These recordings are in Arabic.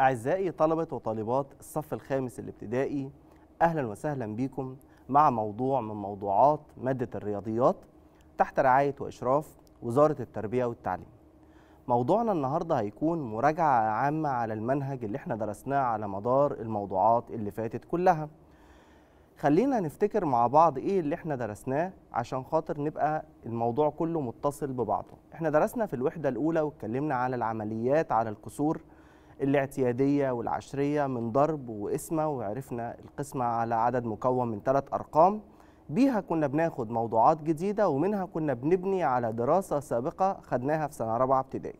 أعزائي طلبة وطالبات الصف الخامس الابتدائي أهلا وسهلا بكم مع موضوع من موضوعات مادة الرياضيات تحت رعاية وإشراف وزارة التربية والتعليم موضوعنا النهاردة هيكون مراجعة عامة على المنهج اللي احنا درسناه على مدار الموضوعات اللي فاتت كلها خلينا نفتكر مع بعض ايه اللي احنا درسناه عشان خاطر نبقى الموضوع كله متصل ببعضه احنا درسنا في الوحدة الاولى واتكلمنا على العمليات على الكسور الاعتيادية والعشرية من ضرب وقسمة وعرفنا القسمة على عدد مكون من ثلاث أرقام بيها كنا بناخد موضوعات جديدة ومنها كنا بنبني على دراسة سابقة خدناها في سنة رابعة ابتدائي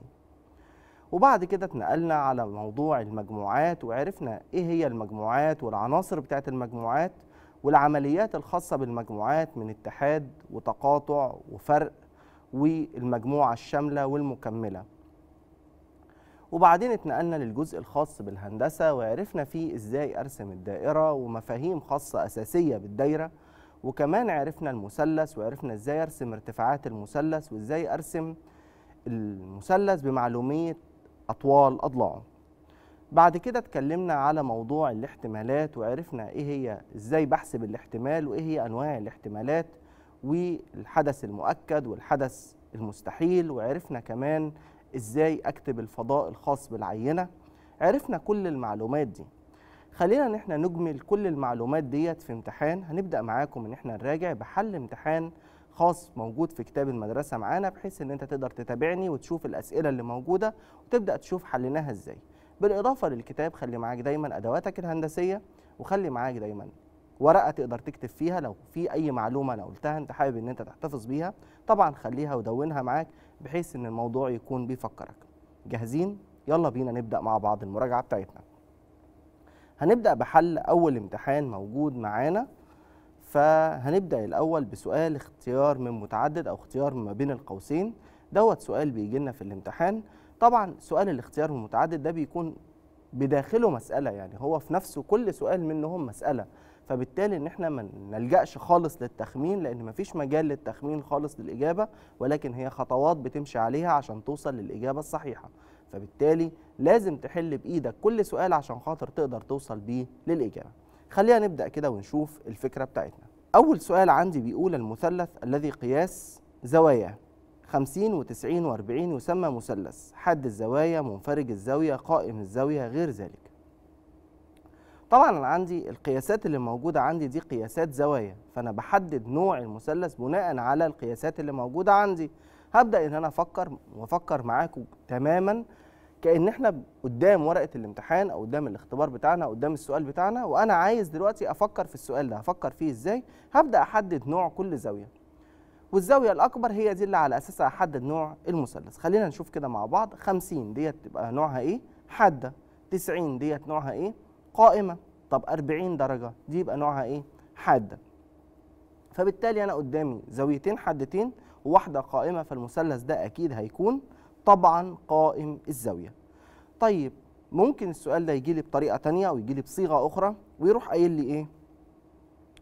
وبعد كده اتنقلنا على موضوع المجموعات وعرفنا ايه هي المجموعات والعناصر بتاعة المجموعات والعمليات الخاصة بالمجموعات من اتحاد وتقاطع وفرق والمجموعة الشاملة والمكملة وبعدين اتنقلنا للجزء الخاص بالهندسة وعرفنا فيه ازاي ارسم الدائرة ومفاهيم خاصة اساسية بالدايرة وكمان عرفنا المثلث وعرفنا ازاي ارسم ارتفاعات المثلث وازاي ارسم المثلث بمعلومية اطوال اضلاعه بعد كده اتكلمنا على موضوع الاحتمالات وعرفنا ايه هي ازاي بحسب الاحتمال وايه هي انواع الاحتمالات والحدث المؤكد والحدث المستحيل وعرفنا كمان ازاي اكتب الفضاء الخاص بالعينه عرفنا كل المعلومات دي خلينا ان احنا نجمل كل المعلومات ديت في امتحان هنبدا معاكم ان احنا نراجع بحل امتحان خاص موجود في كتاب المدرسه معانا بحيث ان انت تقدر تتابعني وتشوف الاسئله اللي موجوده وتبدا تشوف حليناها ازاي بالاضافه للكتاب خلي معاك دايما ادواتك الهندسيه وخلي معاك دايما ورقه تقدر تكتب فيها لو في اي معلومه انا قلتها انت حابب ان انت تحتفظ بيها طبعا خليها ودونها معاك بحيث ان الموضوع يكون بيفكرك جاهزين يلا بينا نبدا مع بعض المراجعه بتاعتنا هنبدا بحل اول امتحان موجود معانا فهنبدا الاول بسؤال اختيار من متعدد او اختيار ما بين القوسين دوت سؤال بيجي لنا في الامتحان طبعا سؤال الاختيار من متعدد ده بيكون بداخله مساله يعني هو في نفسه كل سؤال منهم مساله فبالتالي ان احنا ما نلجاش خالص للتخمين لان ما فيش مجال للتخمين خالص للاجابه ولكن هي خطوات بتمشي عليها عشان توصل للاجابه الصحيحه فبالتالي لازم تحل بايدك كل سؤال عشان خاطر تقدر توصل بيه للاجابه خلينا نبدا كده ونشوف الفكره بتاعتنا اول سؤال عندي بيقول المثلث الذي قياس زواياه 50 و90 و40 يسمى مثلث حد الزوايا منفرج الزاويه قائم الزاويه غير ذلك طبعا انا عندي القياسات اللي موجوده عندي دي قياسات زوايا فانا بحدد نوع المثلث بناء على القياسات اللي موجوده عندي هبدا ان انا افكر وافكر معاكم تماما كان احنا قدام ورقه الامتحان او قدام الاختبار بتاعنا قدام السؤال بتاعنا وانا عايز دلوقتي افكر في السؤال ده هفكر فيه ازاي هبدا احدد نوع كل زاويه والزاويه الاكبر هي دي اللي على اساسها احدد نوع المثلث خلينا نشوف كده مع بعض 50 ديت تبقى نوعها ايه حاده 90 ديت نوعها ايه قائمه طب 40 درجه دي يبقى نوعها ايه حاده فبالتالي انا قدامي زاويتين حادتين وواحده قائمه فالمثلث ده اكيد هيكون طبعا قائم الزاويه طيب ممكن السؤال ده يجي لي بطريقه تانية ويجي لي بصيغه اخرى ويروح قايل لي ايه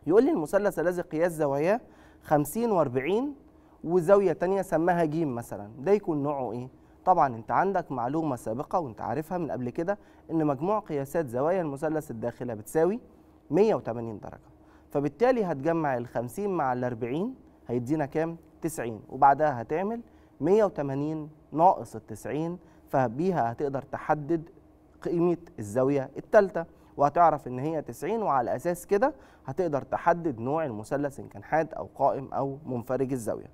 يقول لي المثلث الذي قياس زواياه 50 و40 وزاويه تانية سماها ج مثلا ده يكون نوعه ايه طبعا انت عندك معلومه سابقه وانت عارفها من قبل كده ان مجموع قياسات زوايا المثلث الداخله بتساوي 180 درجه فبالتالي هتجمع ال 50 مع ال 40 هيدينا كام 90 وبعدها هتعمل 180 ناقص ال 90 فبيها هتقدر تحدد قيمه الزاويه الثالثه وهتعرف ان هي 90 وعلى اساس كده هتقدر تحدد نوع المثلث ان كان حاد او قائم او منفرج الزاويه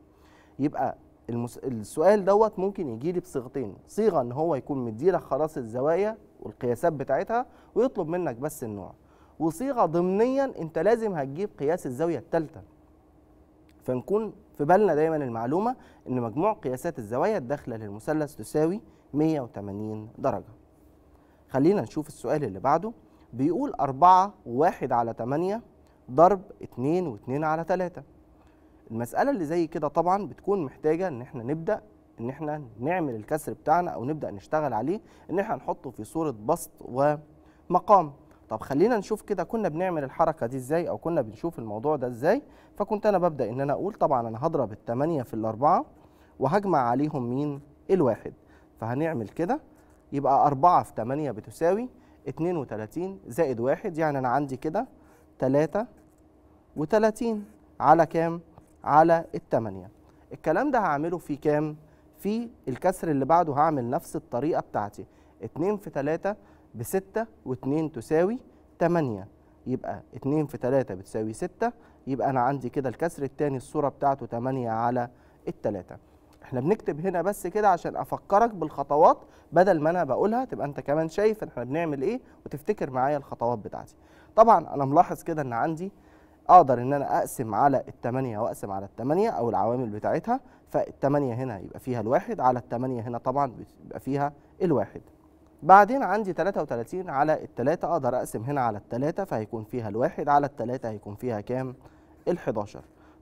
يبقى المس... السؤال دوت ممكن يجي لي بصيغتين صيغه ان هو يكون مدي لك خلاص الزوايا والقياسات بتاعتها ويطلب منك بس النوع وصيغه ضمنيا انت لازم هتجيب قياس الزاويه الثالثه فنكون في بالنا دايما المعلومه ان مجموع قياسات الزوايا الداخله للمثلث تساوي 180 درجه خلينا نشوف السؤال اللي بعده بيقول 4 و1 على 8 ضرب 2 و2 على 3 المساله اللي زي كده طبعا بتكون محتاجه ان احنا نبدا ان احنا نعمل الكسر بتاعنا او نبدا نشتغل عليه ان احنا نحطه في صوره بسط ومقام طب خلينا نشوف كده كنا بنعمل الحركه دي ازاي او كنا بنشوف الموضوع ده ازاي فكنت انا ببدا ان انا اقول طبعا انا هضرب التمانية في الاربعه وهجمع عليهم مين الواحد فهنعمل كده يبقى اربعة في تمانية بتساوي اتنين وتلاتين زائد واحد يعني انا عندي كده تلاتة وتلاتين على كام على الثمانية الكلام ده هعمله في كام؟ في الكسر اللي بعده هعمل نفس الطريقة بتاعتي 2 في 3 ب 6 و2 تساوي 8 يبقى 2 في 3 بتساوي 6 يبقى أنا عندي كده الكسر الثاني الصورة بتاعته 8 على الثلاثة احنا بنكتب هنا بس كده عشان افكرك بالخطوات بدل ما انا بقولها تبقى انت كمان شايف احنا بنعمل ايه وتفتكر معايا الخطوات بتاعتي طبعا انا ملاحظ كده ان عندي اقدر ان انا اقسم على الثمانية واقسم على الثمانية او العوامل بتاعتها فالثمانية هنا يبقى فيها الواحد على الثمانية هنا طبعا بيبقى فيها الواحد بعدين عندي 33 على الثلاثة اقدر اقسم هنا على الثلاثة فهيكون فيها الواحد على الثلاثة هيكون فيها كام ال11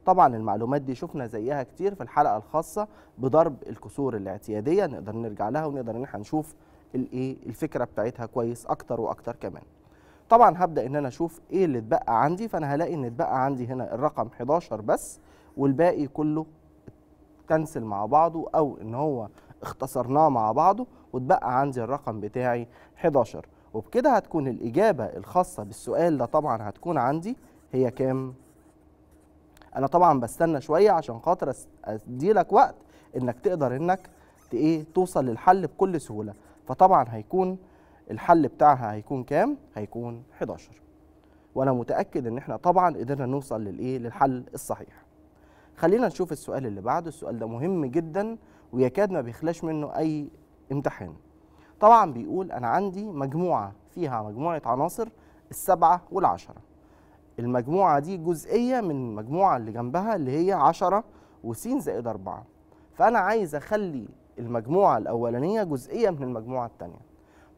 طبعا المعلومات دي شفنا زيها كتير في الحلقة الخاصة بضرب الكسور الاعتيادية نقدر نرجع لها ونقدر ان احنا نشوف الايه الفكرة بتاعتها كويس اكتر واكتر كمان طبعا هبدا ان انا اشوف ايه اللي اتبقى عندي فانا هلاقي ان اتبقى عندي هنا الرقم 11 بس والباقي كله كنسل مع بعضه او ان هو اختصرناه مع بعضه واتبقى عندي الرقم بتاعي 11 وبكده هتكون الاجابه الخاصه بالسؤال ده طبعا هتكون عندي هي كام انا طبعا بستنى شويه عشان خاطر اديلك وقت انك تقدر انك ايه توصل للحل بكل سهوله فطبعا هيكون الحل بتاعها هيكون كام؟ هيكون 11 وانا متاكد ان احنا طبعا قدرنا نوصل للايه؟ للحل الصحيح. خلينا نشوف السؤال اللي بعده، السؤال ده مهم جدا ويكاد ما بيخلاش منه اي امتحان. طبعا بيقول انا عندي مجموعه فيها مجموعه عناصر السبعه والعشره. المجموعه دي جزئيه من المجموعه اللي جنبها اللي هي 10 وس زائد 4. فانا عايز اخلي المجموعه الاولانيه جزئيه من المجموعه الثانيه.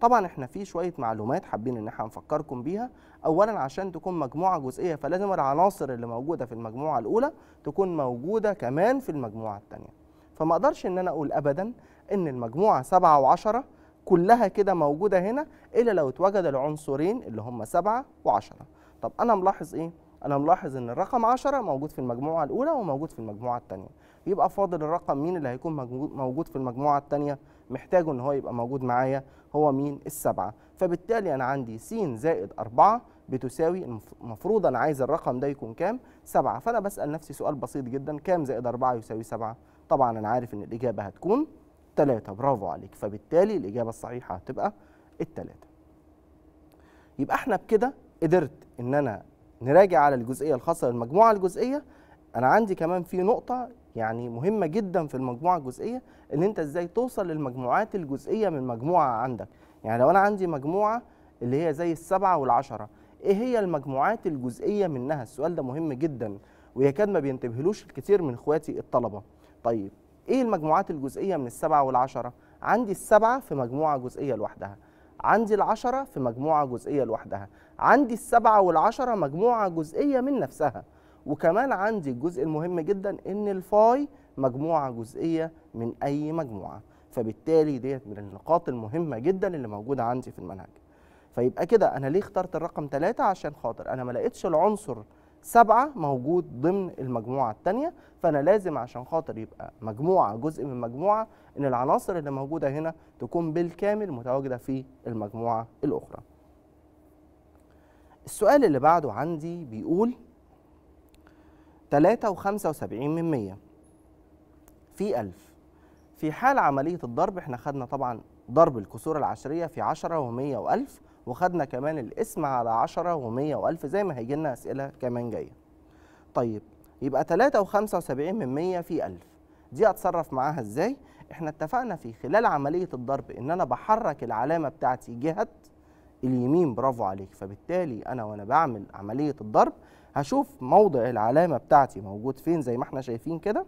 طبعا احنا في شويه معلومات حابين ان احنا نفكركم بيها اولا عشان تكون مجموعه جزئيه فلازم العناصر اللي موجوده في المجموعه الاولى تكون موجوده كمان في المجموعه الثانيه فما اقدرش ان انا اقول ابدا ان المجموعه 7 و10 كلها كده موجوده هنا الا لو اتوجد العنصرين اللي هم 7 و10 طب انا ملاحظ ايه انا ملاحظ ان الرقم 10 موجود في المجموعه الاولى وموجود في المجموعه الثانيه يبقى فاضل الرقم مين اللي هيكون موجود في المجموعه الثانيه محتاجه ان هو يبقى موجود معايا هو مين السبعه فبالتالي انا عندي س زائد 4 بتساوي المفروض انا عايز الرقم ده يكون كام 7 فانا بسال نفسي سؤال بسيط جدا كام زائد 4 يساوي 7 طبعا انا عارف ان الاجابه هتكون 3 برافو عليك فبالتالي الاجابه الصحيحه هتبقى الثلاثه يبقى احنا بكده قدرت ان انا نراجع على الجزئيه الخاصه بالمجموعه الجزئيه انا عندي كمان في نقطه يعني مهمه جدا في المجموعه الجزئيه ان انت ازاي توصل للمجموعات الجزئيه من مجموعه عندك يعني لو انا عندي مجموعه اللي هي زي السبعه والعشره ايه هي المجموعات الجزئيه منها السؤال ده مهم جدا ويكاد ما بينتبهلوش الكثير من اخواتي الطلبه طيب ايه المجموعات الجزئيه من السبعه والعشره عندي السبعه في مجموعه جزئيه لوحدها عندي العشرة في مجموعة جزئية لوحدها عندي السبعة والعشرة مجموعة جزئية من نفسها وكمان عندي الجزء المهم جدا ان الفاي مجموعه جزئيه من اي مجموعه فبالتالي ديت من النقاط المهمه جدا اللي موجوده عندي في المنهج فيبقى كده انا ليه اخترت الرقم 3 عشان خاطر انا ما لقيتش العنصر 7 موجود ضمن المجموعه الثانيه فانا لازم عشان خاطر يبقى مجموعه جزء من مجموعه ان العناصر اللي موجوده هنا تكون بالكامل متواجده في المجموعه الاخرى السؤال اللي بعده عندي بيقول 3 و75 من 100 في 1000 في حال عملية الضرب احنا خدنا طبعا ضرب الكسور العشرية في 10 و100 و1000 وخدنا كمان الاسم على 10 و100 و1000 زي ما هيجي لنا أسئلة كمان جاية طيب يبقى 3 و75 من 100 في 1000 دي أتصرف معاها إزاي؟ احنا اتفقنا في خلال عملية الضرب إن أنا بحرك العلامة بتاعتي جهة اليمين برافو عليك فبالتالي أنا وأنا بعمل عملية الضرب هشوف موضع العلامه بتاعتي موجود فين زي ما احنا شايفين كده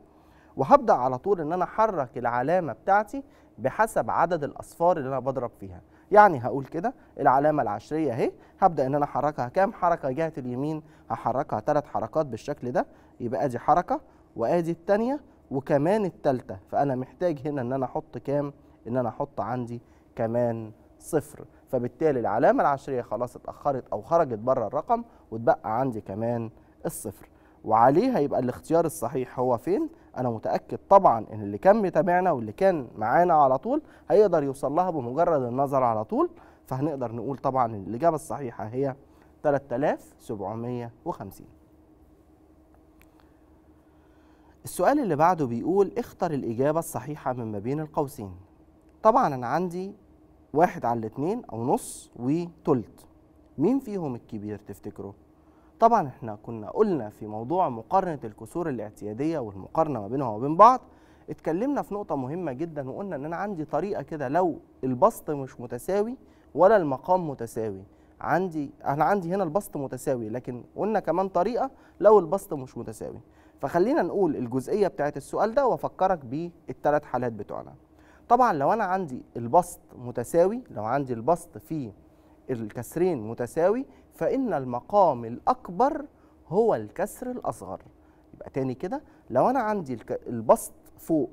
وهبدا على طول ان انا احرك العلامه بتاعتي بحسب عدد الاصفار اللي انا بضرب فيها يعني هقول كده العلامه العشريه اهي هبدا ان انا احركها كام حركه جهه اليمين هحركها ثلاث حركات بالشكل ده يبقى ادي حركه وادي الثانيه وكمان الثالثه فانا محتاج هنا ان انا احط كام ان انا احط عندي كمان صفر فبالتالي العلامه العشريه خلاص اتاخرت او خرجت بره الرقم واتبقى عندي كمان الصفر وعليه هيبقى الاختيار الصحيح هو فين انا متاكد طبعا ان اللي كان متابعنا واللي كان معانا على طول هيقدر يوصل لها بمجرد النظر على طول فهنقدر نقول طبعا ان الاجابه الصحيحه هي 3750 السؤال اللي بعده بيقول اختر الإجابة الصحيحة من ما بين القوسين طبعا أنا عندي واحد على الاتنين أو نص وتلت مين فيهم الكبير تفتكروا؟ طبعا احنا كنا قلنا في موضوع مقارنه الكسور الاعتياديه والمقارنه ما بينها وبين بعض اتكلمنا في نقطه مهمه جدا وقلنا ان انا عندي طريقه كده لو البسط مش متساوي ولا المقام متساوي عندي انا عندي هنا البسط متساوي لكن قلنا كمان طريقه لو البسط مش متساوي فخلينا نقول الجزئيه بتاعت السؤال ده وافكرك بالثلاث حالات بتوعنا طبعا لو انا عندي البسط متساوي لو عندي البسط فيه الكسرين متساوي فإن المقام الأكبر هو الكسر الأصغر يبقى تاني كده لو أنا عندي البسط فوق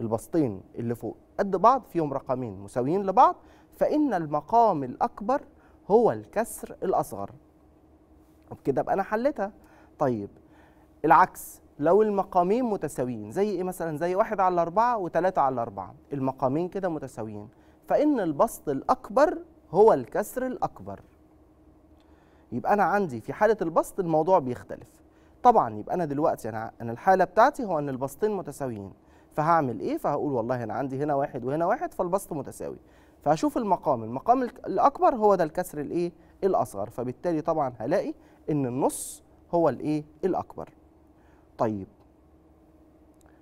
البسطين اللي فوق قد بعض فيهم رقمين مساويين لبعض فإن المقام الأكبر هو الكسر الأصغر وبكده أبقى أنا حلتها طيب العكس لو المقامين متساويين زي إيه مثلا زي واحد على أربعة وتلاتة على أربعة المقامين كده متساويين فإن البسط الأكبر هو الكسر الأكبر يبقى انا عندي في حاله البسط الموضوع بيختلف طبعا يبقى انا دلوقتي انا انا الحاله بتاعتي هو ان البسطين متساويين فهعمل ايه فهقول والله انا عندي هنا واحد وهنا واحد فالبسط متساوي فهشوف المقام المقام الاكبر هو ده الكسر الايه الاصغر فبالتالي طبعا هلاقي ان النص هو الايه الاكبر طيب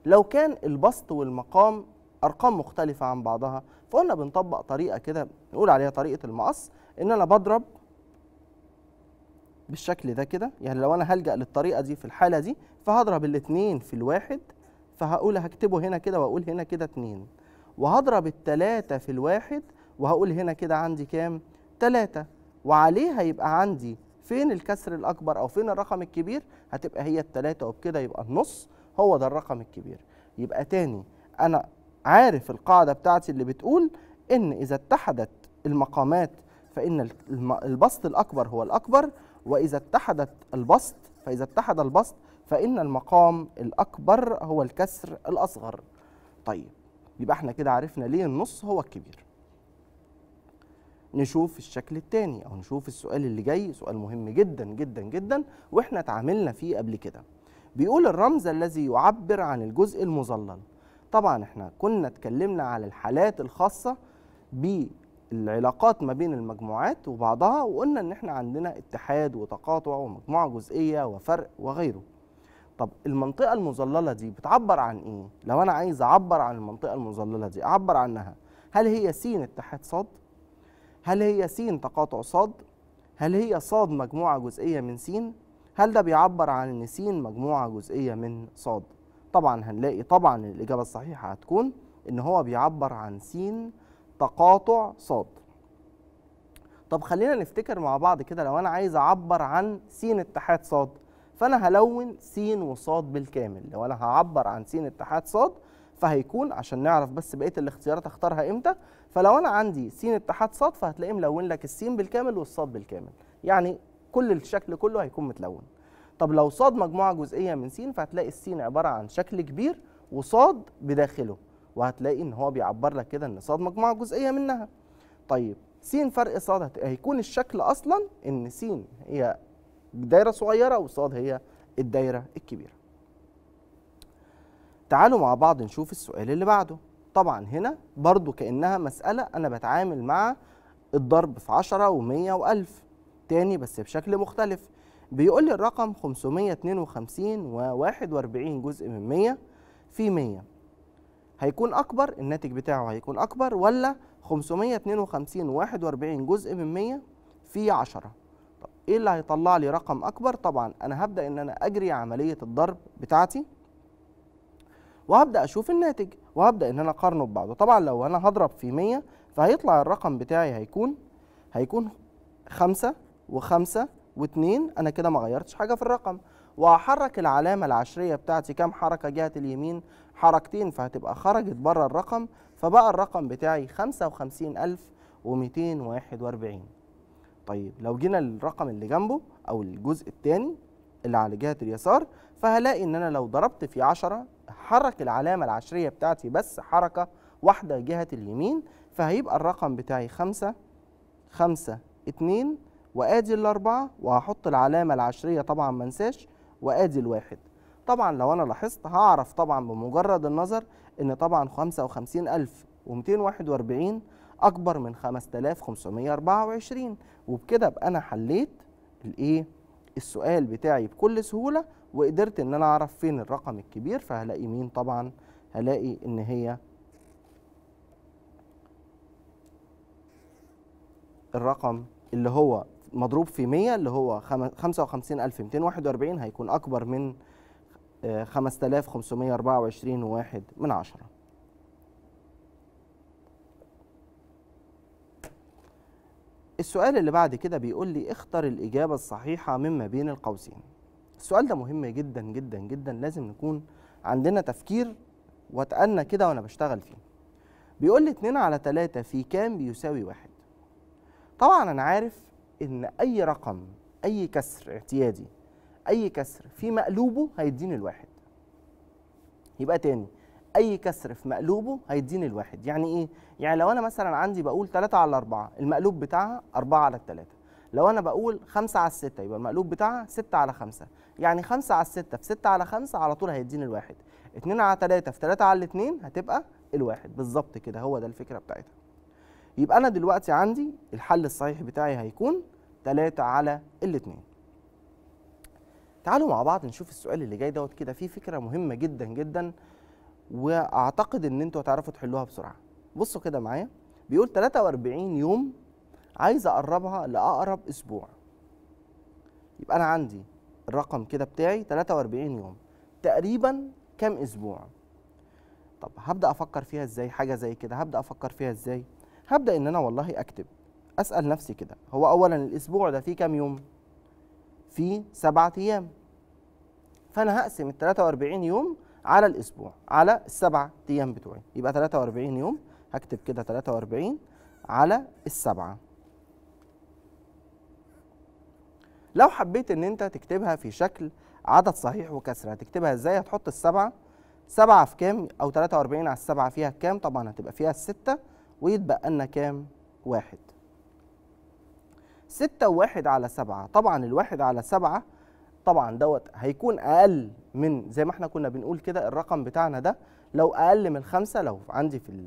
لو كان البسط والمقام ارقام مختلفه عن بعضها فقلنا بنطبق طريقه كده نقول عليها طريقه المقص ان انا بضرب بالشكل ده كده يعني لو انا هلجا للطريقه دي في الحاله دي فهضرب الاثنين في الواحد فهقول هكتبه هنا كده واقول هنا كده اثنين وهضرب الثلاثه في الواحد وهقول هنا كده عندي كام ثلاثه وعليه هيبقى عندي فين الكسر الاكبر او فين الرقم الكبير هتبقى هي الثلاثه وبكده يبقى النص هو ده الرقم الكبير يبقى تاني انا عارف القاعده بتاعتي اللي بتقول ان اذا اتحدت المقامات فان البسط الاكبر هو الاكبر وإذا اتحدت البسط فإذا اتحد البسط فإن المقام الأكبر هو الكسر الأصغر طيب يبقى احنا كده عرفنا ليه النص هو الكبير نشوف الشكل الثاني او نشوف السؤال اللي جاي سؤال مهم جدا جدا جدا واحنا اتعاملنا فيه قبل كده بيقول الرمز الذي يعبر عن الجزء المظلل طبعا احنا كنا اتكلمنا على الحالات الخاصه العلاقات ما بين المجموعات وبعضها وقلنا ان احنا عندنا اتحاد وتقاطع ومجموعه جزئيه وفرق وغيره طب المنطقه المظلله دي بتعبر عن ايه لو انا عايز اعبر عن المنطقه المظلله دي اعبر عنها هل هي س اتحاد ص هل هي س تقاطع ص هل هي ص مجموعه جزئيه من س هل ده بيعبر عن ان س مجموعه جزئيه من ص طبعا هنلاقي طبعا الاجابه الصحيحه هتكون ان هو بيعبر عن س تقاطع صاد طب خلينا نفتكر مع بعض كده لو انا عايز اعبر عن س اتحاد صاد فانا هلون س وصاد بالكامل لو انا هعبر عن س اتحاد صاد فهيكون عشان نعرف بس بقيه الاختيارات اختارها امتى فلو انا عندي س اتحاد صاد فهتلاقيه ملون لك السين بالكامل والصاد بالكامل يعني كل الشكل كله هيكون متلون طب لو صاد مجموعه جزئيه من س فهتلاقي السين عباره عن شكل كبير وصاد بداخله وهتلاقي ان هو بيعبر لك كده ان صاد مجموعه جزئيه منها طيب س فرق صاد هيكون الشكل اصلا ان س هي دايره صغيره وصاد هي الدايره الكبيره تعالوا مع بعض نشوف السؤال اللي بعده طبعا هنا برضو كانها مساله انا بتعامل مع الضرب في 10 و100 و1000 تاني بس بشكل مختلف بيقول لي الرقم 552 و41 جزء من 100 في 100 هيكون اكبر الناتج بتاعه هيكون اكبر ولا 552 41 جزء من 100 في 10 طب ايه اللي هيطلع لي رقم اكبر طبعا انا هبدا ان انا اجري عمليه الضرب بتاعتي وهبدا اشوف الناتج وهبدا ان انا اقارنه ببعضه طبعا لو انا هضرب في 100 فهيطلع الرقم بتاعي هيكون هيكون 5 و5 و2 انا كده ما غيرتش حاجه في الرقم وهحرك العلامه العشريه بتاعتي كام حركه جهه اليمين حركتين فهتبقى خرجت بره الرقم فبقى الرقم بتاعي 55241 طيب لو جينا للرقم اللي جنبه او الجزء الثاني اللي على جهه اليسار فهلاقي ان انا لو ضربت في 10 حرك العلامه العشريه بتاعتي بس حركه واحده جهه اليمين فهيبقى الرقم بتاعي 5 5 2 وادي الاربعه وهحط العلامه العشريه طبعا منساش وادي الواحد طبعا لو انا لاحظت هعرف طبعا بمجرد النظر ان طبعا 55241 اكبر من 5524 وبكده ابقى انا حليت الايه السؤال بتاعي بكل سهوله وقدرت ان انا اعرف فين الرقم الكبير فهلاقي مين طبعا هلاقي ان هي الرقم اللي هو مضروب في 100 اللي هو 55241 هيكون اكبر من 5524 واحد من عشرة السؤال اللي بعد كده بيقول لي اختر الإجابة الصحيحة مما بين القوسين السؤال ده مهم جدا جدا جدا لازم نكون عندنا تفكير واتقلنا كده وأنا بشتغل فيه بيقول لي 2 على 3 في كام بيساوي واحد طبعا أنا عارف إن أي رقم أي كسر اعتيادي اي كسر في مقلوبه هيديني الواحد يبقى تاني اي كسر في مقلوبه هيديني الواحد يعني ايه يعني لو انا مثلا عندي بقول 3 على 4 المقلوب بتاعها 4 على 3 لو انا بقول 5 على 6 يبقى المقلوب بتاعها 6 على 5 يعني 5 على 6 في 6 على 5 على طول هيديني الواحد 2 على 3 في 3 على 2 هتبقى الواحد بالظبط كده هو ده الفكره بتاعتها يبقى انا دلوقتي عندي الحل الصحيح بتاعي هيكون 3 على الاثنين تعالوا مع بعض نشوف السؤال اللي جاي دوت كده فيه فكره مهمه جدا جدا واعتقد ان انتوا هتعرفوا تحلوها بسرعه بصوا كده معايا بيقول 43 يوم عايز اقربها لاقرب اسبوع يبقى انا عندي الرقم كده بتاعي 43 يوم تقريبا كام اسبوع طب هبدا افكر فيها ازاي حاجه زي كده هبدا افكر فيها ازاي هبدا ان انا والله اكتب اسال نفسي كده هو اولا الاسبوع ده فيه كام يوم فيه سبعة ايام فانا هقسم ال 43 يوم على الاسبوع على السبع ايام بتوعي يبقى 43 يوم هكتب كده 43 على السبعه لو حبيت ان انت تكتبها في شكل عدد صحيح وكسره هتكتبها ازاي هتحط السبعه سبعه في كام او 43 على السبعه فيها كام طبعا هتبقى فيها السته ويتبقى لنا كام واحد ستة وواحد على سبعة طبعا الواحد على سبعة طبعا دوت هيكون اقل من زي ما احنا كنا بنقول كده الرقم بتاعنا ده لو اقل من خمسة لو عندي في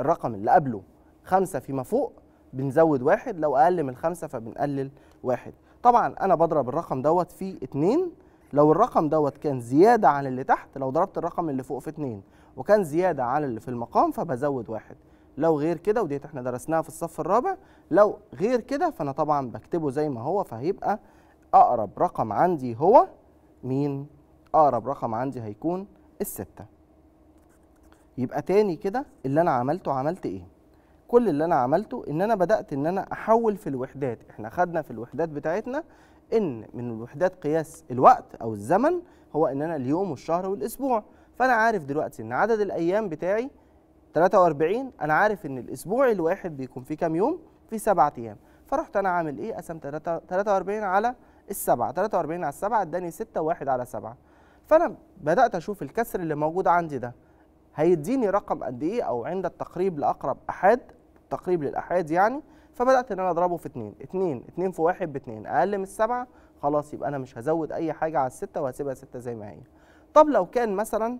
الرقم اللي قبله خمسة فيما فوق بنزود واحد لو اقل من خمسة فبنقلل واحد طبعا انا بضرب الرقم دوت في اتنين لو الرقم دوت كان زيادة عن اللي تحت لو ضربت الرقم اللي فوق في اتنين وكان زيادة عن اللي في المقام فبزود واحد لو غير كده وديت احنا درسناها في الصف الرابع لو غير كده فانا طبعا بكتبه زي ما هو فهيبقى اقرب رقم عندي هو مين اقرب رقم عندي هيكون الستة يبقى تاني كده اللي انا عملته عملت ايه كل اللي انا عملته ان انا بدات ان انا احول في الوحدات احنا خدنا في الوحدات بتاعتنا ان من وحدات قياس الوقت او الزمن هو ان انا اليوم والشهر والاسبوع فانا عارف دلوقتي ان عدد الايام بتاعي 43 انا عارف ان الاسبوع الواحد بيكون فيه كام يوم في سبعة ايام فرحت انا عامل ايه قسم 43 على السبعة 43 على السبعة اداني 6 واحد على 7 فأنا بدأت أشوف الكسر اللي موجود عندي ده هيديني رقم قد إيه أو عند التقريب لأقرب أحد تقريب للأحاد يعني فبدأت إن أنا أضربه في 2 2 2 في 1 ب 2 أقل من السبعة خلاص يبقى أنا مش هزود أي حاجة على الستة وهسيبها 6 زي ما هي طب لو كان مثلا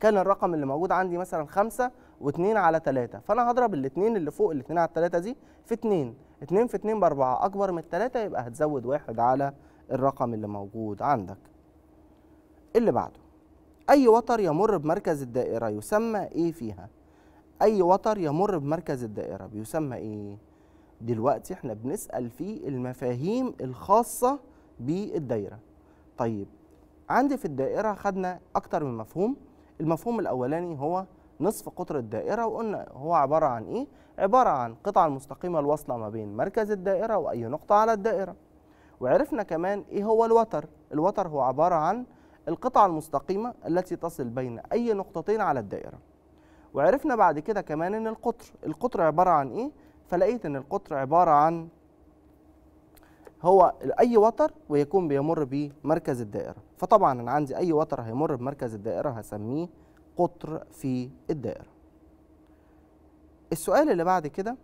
كان الرقم اللي موجود عندي مثلا 5 و2 على 3 فانا هضرب الاثنين اللي فوق الاثنين على 3 دي في 2 2 في 2 ب 4 اكبر من 3 يبقى هتزود 1 على الرقم اللي موجود عندك اللي بعده اي وتر يمر بمركز الدائره يسمى ايه فيها اي وتر يمر بمركز الدائره بيسمى ايه دلوقتي احنا بنسال في المفاهيم الخاصه بالدايره طيب عندي في الدائره خدنا اكتر من مفهوم المفهوم الاولاني هو نصف قطر الدائرة وقلنا هو عبارة عن إيه؟ عبارة عن قطعة المستقيمة الواصلة ما بين مركز الدائرة وأي نقطة على الدائرة وعرفنا كمان إيه هو الوتر الوتر هو عبارة عن القطعة المستقيمة التي تصل بين أي نقطتين على الدائرة وعرفنا بعد كده كمان إن القطر القطر عبارة عن إيه؟ فلقيت إن القطر عبارة عن هو اي وتر ويكون بيمر بمركز الدائره فطبعا انا عندي اي وتر هيمر بمركز الدائره هسميه قطر في الدائرة السؤال اللي بعد كده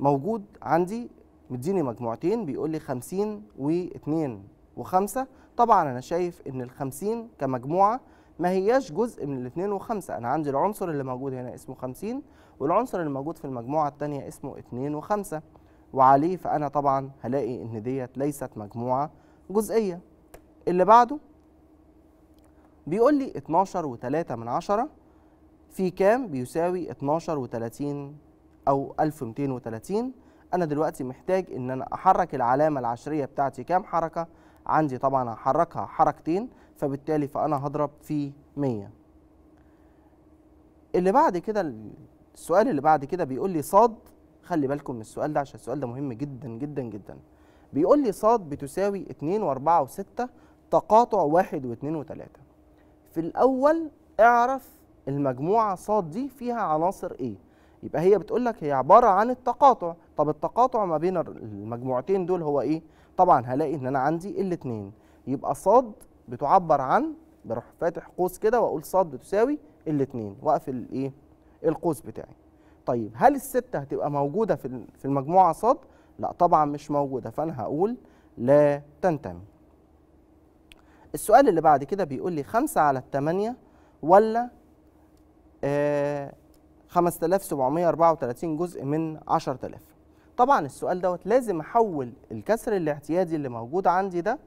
موجود عندي مديني مجموعتين بيقول لي خمسين واثنين وخمسة طبعا انا شايف ان الخمسين كمجموعه ما هياش جزء من الاثنين وخمسة أنا عندي العنصر اللي موجود هنا اسمه خمسين والعنصر اللي موجود في المجموعة التانية اسمه اتنين وخمسة وعليه فأنا طبعا هلاقي إن ديت ليست مجموعة جزئية اللي بعده بيقول لي 12 و3 من عشرة في كام بيساوي 12 و30 أو 1230 أنا دلوقتي محتاج إن أنا أحرك العلامة العشرية بتاعتي كام حركة عندي طبعا هحركها حركتين فبالتالي فأنا هضرب في 100 اللي بعد كده السؤال اللي بعد كده بيقول لي صاد خلي بالكم من السؤال ده عشان السؤال ده مهم جدا جدا جدا بيقول لي صاد بتساوي 2 و4 و6 تقاطع 1 و2 و3 في الاول اعرف المجموعه صاد دي فيها عناصر ايه يبقى هي بتقول لك هي عباره عن التقاطع طب التقاطع ما بين المجموعتين دول هو ايه طبعا هلاقي ان انا عندي الاثنين يبقى صاد بتعبر عن بروح فاتح قوس كده واقول صاد بتساوي الاثنين واقفل الايه القوس بتاعي طيب هل الستة هتبقى موجودة في المجموعة صاد؟ لا طبعا مش موجودة فأنا هقول لا تنتمي السؤال اللي بعد كده بيقول لي 5 على 8 ولا آه 5734 جزء من 10000 طبعا السؤال دوت لازم احول الكسر الاعتيادي اللي موجود عندي ده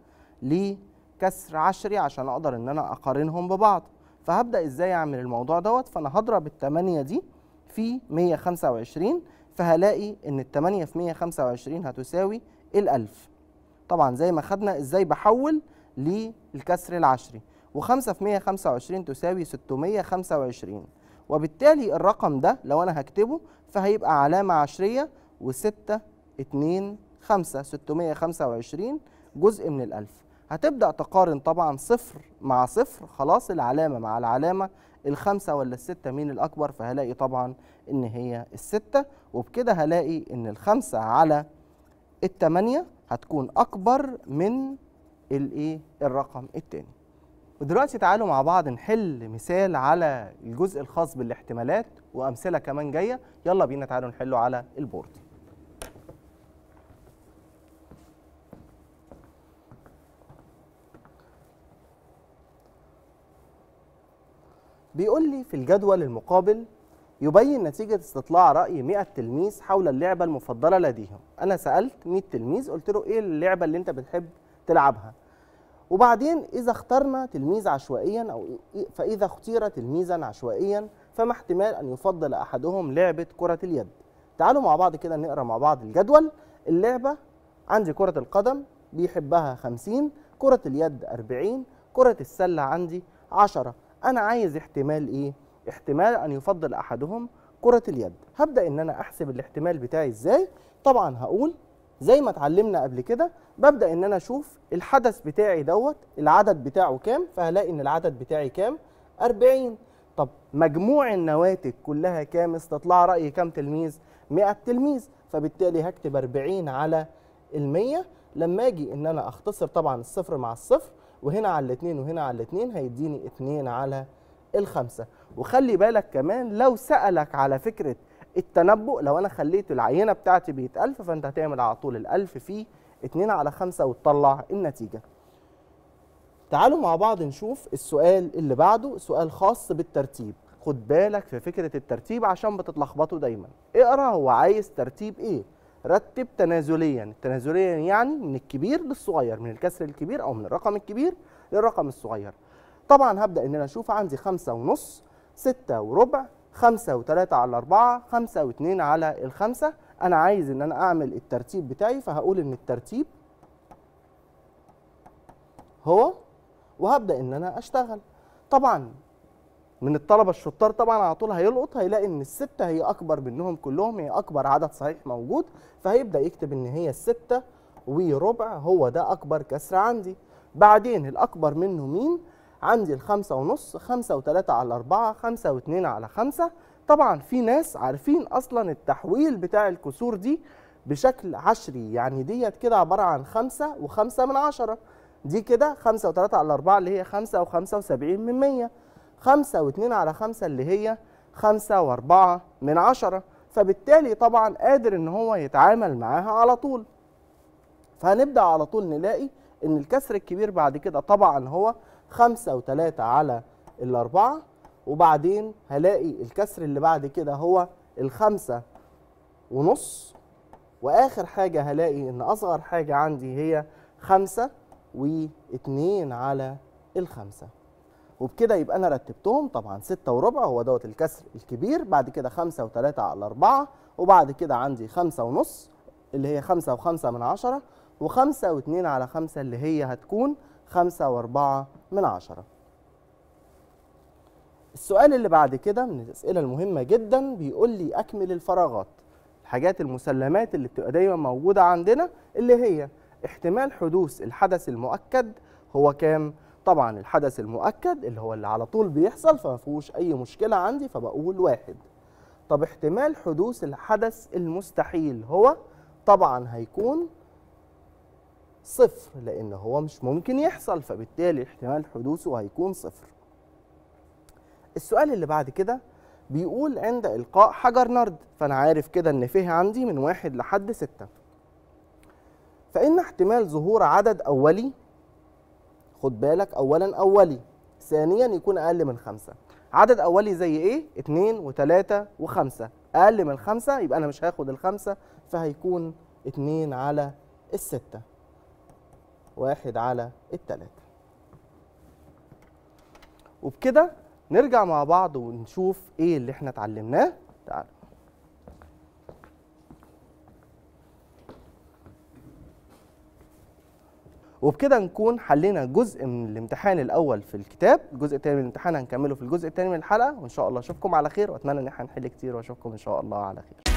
لكسر عشري عشان اقدر ان انا اقارنهم ببعض فهبدا ازاي اعمل الموضوع دوت فانا هضرب ال8 دي في 125 فهلاقي ان ال8 في 125 هتساوي ال1000 طبعا زي ما خدنا ازاي بحول للكسر العشري و5 في 125 تساوي 625 وبالتالي الرقم ده لو انا هكتبه فهيبقى علامه عشريه و6 2 5 625 جزء من الألف هتبدأ تقارن طبعا صفر مع صفر خلاص العلامة مع العلامة الخمسة ولا الستة مين الأكبر فهلاقي طبعا إن هي الستة وبكده هلاقي إن الخمسة على التمانية هتكون أكبر من الايه الرقم الثاني ودلوقتي تعالوا مع بعض نحل مثال على الجزء الخاص بالاحتمالات وامثله كمان جايه يلا بينا تعالوا نحله على البورد بيقول لي في الجدول المقابل يبين نتيجة استطلاع رأي 100 تلميذ حول اللعبة المفضلة لديهم أنا سألت 100 تلميذ قلت له إيه اللعبة اللي أنت بتحب تلعبها وبعدين إذا اخترنا تلميذ عشوائيا أو فإذا اختير تلميذا عشوائيا فما احتمال أن يفضل أحدهم لعبة كرة اليد تعالوا مع بعض كده نقرأ مع بعض الجدول اللعبة عندي كرة القدم بيحبها 50 كرة اليد 40 كرة السلة عندي 10 أنا عايز احتمال إيه؟ احتمال أن يفضل أحدهم كرة اليد هبدأ إن أنا أحسب الاحتمال بتاعي إزاي؟ طبعا هقول زي ما اتعلمنا قبل كده ببدا ان انا اشوف الحدث بتاعي دوت العدد بتاعه كام فهلاقي ان العدد بتاعي كام 40 طب مجموع النواتج كلها كام استطلاع راي كام تلميذ 100 تلميذ فبالتالي هكتب 40 على ال100 لما اجي ان انا اختصر طبعا الصفر مع الصفر وهنا على الاثنين وهنا على الاثنين هيديني 2 على الخمسة وخلي بالك كمان لو سألك على فكرة التنبؤ لو انا خليت العينه بتاعتي ب 1000 فانت هتعمل على طول ال1000 فيه 2 على 5 وتطلع النتيجه. تعالوا مع بعض نشوف السؤال اللي بعده سؤال خاص بالترتيب خد بالك في فكره الترتيب عشان بتتلخبطوا دايما اقرا هو عايز ترتيب ايه رتب تنازليا تنازليا يعني من الكبير للصغير من الكسر الكبير او من الرقم الكبير للرقم الصغير طبعا هبدا ان انا اشوف عندي خمسة ونص ستة وربع 5 و3 على 4 5 و2 على الخمسة انا عايز ان انا اعمل الترتيب بتاعي فهقول ان الترتيب هو وهبدا ان انا اشتغل طبعا من الطلبه الشطار طبعا على طول هيلقط هيلاقي ان السته هي اكبر منهم كلهم هي اكبر عدد صحيح موجود فهيبدا يكتب ان هي السته وربع هو ده اكبر كسر عندي بعدين الاكبر منه مين عندي الخمسة ونص خمسة وتلاتة على أربعة خمسة واتنين على خمسة طبعا في ناس عارفين أصلا التحويل بتاع الكسور دي بشكل عشري يعني ديت كده عبارة عن خمسة وخمسة من عشرة دي كده خمسة وتلاتة على أربعة اللي هي خمسة وخمسة وسبعين من مية خمسة واتنين على خمسة اللي هي خمسة وأربعة من عشرة فبالتالي طبعا قادر إن هو يتعامل معاها على طول فهنبدأ على طول نلاقي إن الكسر الكبير بعد كده طبعا هو خمسة وتلاتة على الأربعة وبعدين هلاقي الكسر اللي بعد كده هو الخمسة ونص وآخر حاجة هلاقي إن أصغر حاجة عندي هي خمسة واتنين على الخمسة وبكده يبقى أنا رتبتهم طبعا ستة وربع هو دوت الكسر الكبير بعد كده خمسة وتلاتة على الأربعة وبعد كده عندي خمسة ونص اللي هي خمسة وخمسة من عشرة وخمسة واتنين على خمسة اللي هي هتكون خمسة وأربعة من عشرة السؤال اللي بعد كده من الأسئلة المهمة جدا بيقول لي أكمل الفراغات الحاجات المسلمات اللي بتبقى دايما موجودة عندنا اللي هي احتمال حدوث الحدث المؤكد هو كام؟ طبعا الحدث المؤكد اللي هو اللي على طول بيحصل فما فيهوش أي مشكلة عندي فبقول واحد طب احتمال حدوث الحدث المستحيل هو طبعا هيكون صفر لأن هو مش ممكن يحصل فبالتالي احتمال حدوثه هيكون صفر السؤال اللي بعد كده بيقول عند إلقاء حجر نرد فأنا عارف كده إن فيه عندي من واحد لحد ستة فإن احتمال ظهور عدد أولي خد بالك أولا أولي ثانيا يكون أقل من خمسة عدد أولي زي إيه؟ اتنين وتلاتة وخمسة أقل من خمسة يبقى أنا مش هاخد الخمسة فهيكون اتنين على الستة واحد على التلاتة وبكده نرجع مع بعض ونشوف ايه اللي احنا اتعلمناه تعالوا وبكده نكون حلينا جزء من الامتحان الاول في الكتاب الجزء الثاني من الامتحان هنكمله في الجزء الثاني من الحلقه وان شاء الله اشوفكم على خير واتمنى ان احنا نحل كتير واشوفكم ان شاء الله على خير